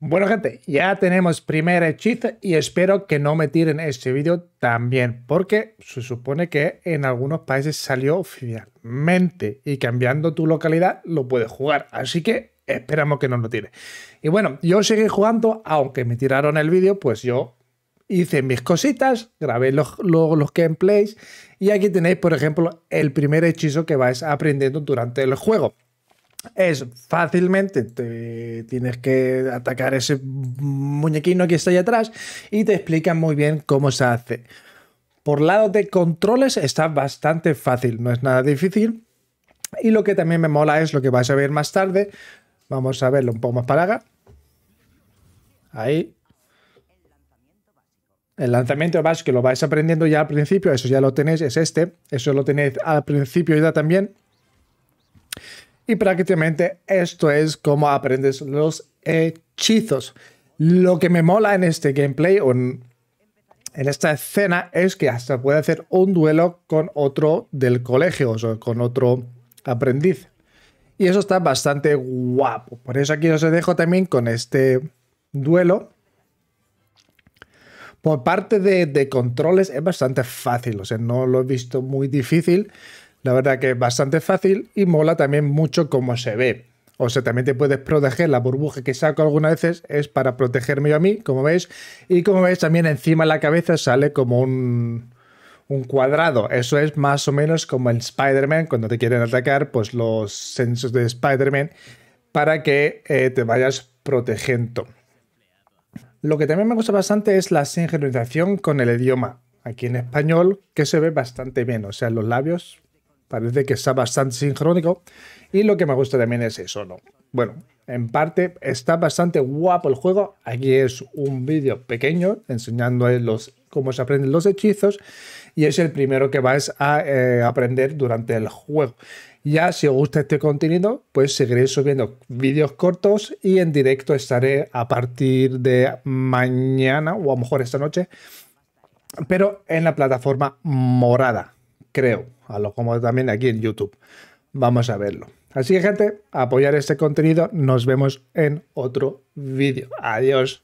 Bueno gente, ya tenemos primer hechizo y espero que no me tiren este vídeo también, porque se supone que en algunos países salió oficialmente y cambiando tu localidad lo puedes jugar, así que esperamos que no lo tire. Y bueno, yo seguí jugando, aunque me tiraron el vídeo, pues yo hice mis cositas, grabé los, los, los gameplays y aquí tenéis por ejemplo el primer hechizo que vais aprendiendo durante el juego es fácilmente te tienes que atacar ese muñequino que está ahí atrás y te explican muy bien cómo se hace. Por lado de controles está bastante fácil, no es nada difícil. Y lo que también me mola es lo que vais a ver más tarde. Vamos a verlo un poco más para acá. Ahí. El lanzamiento básico lo vais aprendiendo ya al principio, eso ya lo tenéis, es este. Eso lo tenéis al principio ya también. Y prácticamente esto es como aprendes los hechizos. Lo que me mola en este gameplay o en, esta escena es que hasta puede hacer un duelo con otro del colegio, o con otro aprendiz. Y eso está bastante guapo. Por eso aquí os dejo también con este duelo. Por parte de, de controles es bastante fácil, o sea, no lo he visto muy difícil. La verdad que es bastante fácil y mola también mucho cómo se ve. O sea, también te puedes proteger. La burbuja que saco algunas veces es para protegerme yo a mí, como veis. Y como veis, también encima de la cabeza sale como un, cuadrado. Eso es más o menos como el Spider-Man, cuando te quieren atacar, pues los sensos de Spider-Man, para que eh, te vayas protegiendo. Lo que también me gusta bastante es la sincronización con el idioma. Aquí en español, que se ve bastante bien. O sea, los labios parece que está bastante sincrónico. Y lo que me gusta también es eso, ¿no? Bueno, en parte está bastante guapo el juego. Aquí es un vídeo pequeño enseñando los, cómo se aprenden los hechizos y es el primero que vais a eh, aprender durante el juego. Ya si os gusta este contenido, pues seguiré subiendo vídeos cortos y en directo estaré a partir de mañana o a lo mejor esta noche, pero en la plataforma morada creo. A lo como también aquí en YouTube. Vamos a verlo. Así que gente, apoyar este contenido. Nos vemos en otro vídeo. Adiós.